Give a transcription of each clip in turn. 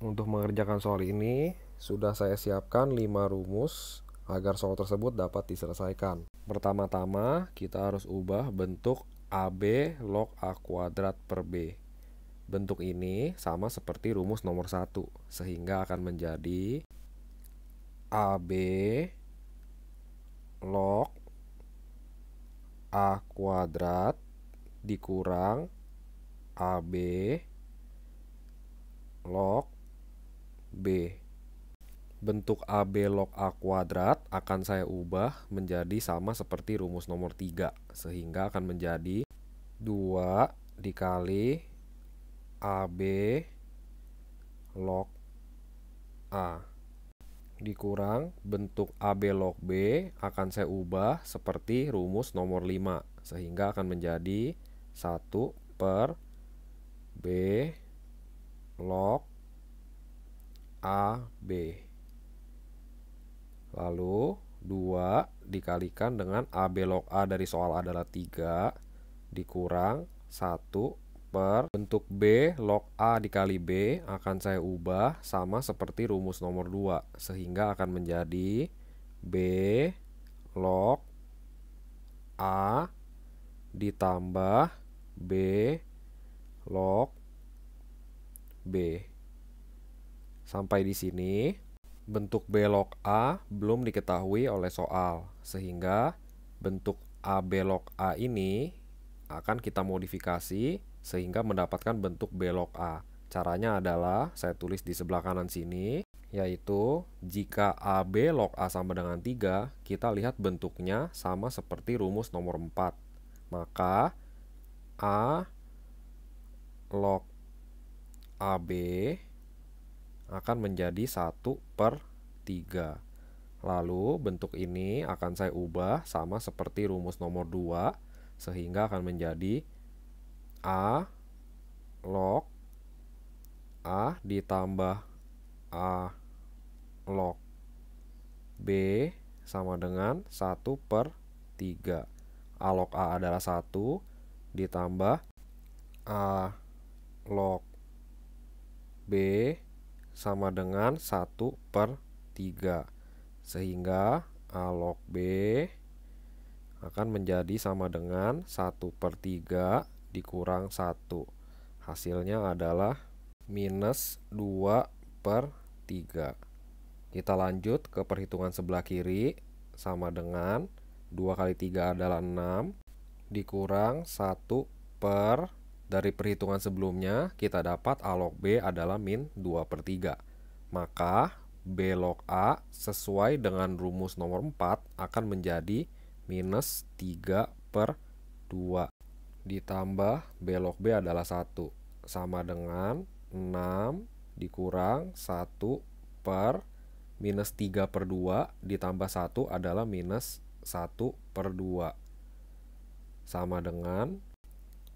Untuk mengerjakan soal ini, sudah saya siapkan 5 rumus agar soal tersebut dapat diselesaikan. Pertama-tama, kita harus ubah bentuk AB log A kuadrat per B. Bentuk ini sama seperti rumus nomor 1, sehingga akan menjadi AB log A kuadrat dikurang AB log B. Bentuk AB log A kuadrat akan saya ubah menjadi sama seperti rumus nomor 3, sehingga akan menjadi 2 dikali AB log A. Dikurang bentuk AB log B akan saya ubah seperti rumus nomor 5, sehingga akan menjadi 1 per B log a b, Lalu 2 dikalikan dengan A, B log A dari soal adalah 3 dikurang 1 per bentuk B log A dikali B akan saya ubah sama seperti rumus nomor 2 sehingga akan menjadi B log A ditambah B log B. Sampai di sini, bentuk belok A belum diketahui oleh soal, sehingga bentuk A belok A ini akan kita modifikasi sehingga mendapatkan bentuk belok A. Caranya adalah saya tulis di sebelah kanan sini, yaitu jika a log A sama dengan 3, kita lihat bentuknya sama seperti rumus nomor 4. Maka A log AB akan menjadi 1 per 3. Lalu bentuk ini akan saya ubah sama seperti rumus nomor 2 sehingga akan menjadi A log A ditambah A log B sama dengan 1 per 3. A log A adalah 1 ditambah A log B sama dengan 1 per 3 sehingga A log B akan menjadi sama dengan 1 per 3 dikurang 1 hasilnya adalah minus 2 per 3 kita lanjut ke perhitungan sebelah kiri sama dengan 2 kali 3 adalah 6 dikurang 1 per 3 dari perhitungan sebelumnya, kita dapat A log B adalah min 2 per 3. Maka B log A sesuai dengan rumus nomor 4 akan menjadi minus 3 per 2. Ditambah B log B adalah 1. Sama dengan 6 dikurang 1 per minus 3 per 2 ditambah 1 adalah minus 1 per 2. Sama dengan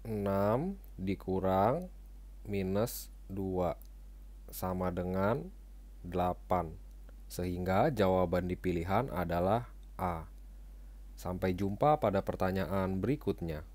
6 dikurang minus 2 sama dengan 8 sehingga jawaban di pilihan adalah A. Sampai jumpa pada pertanyaan berikutnya.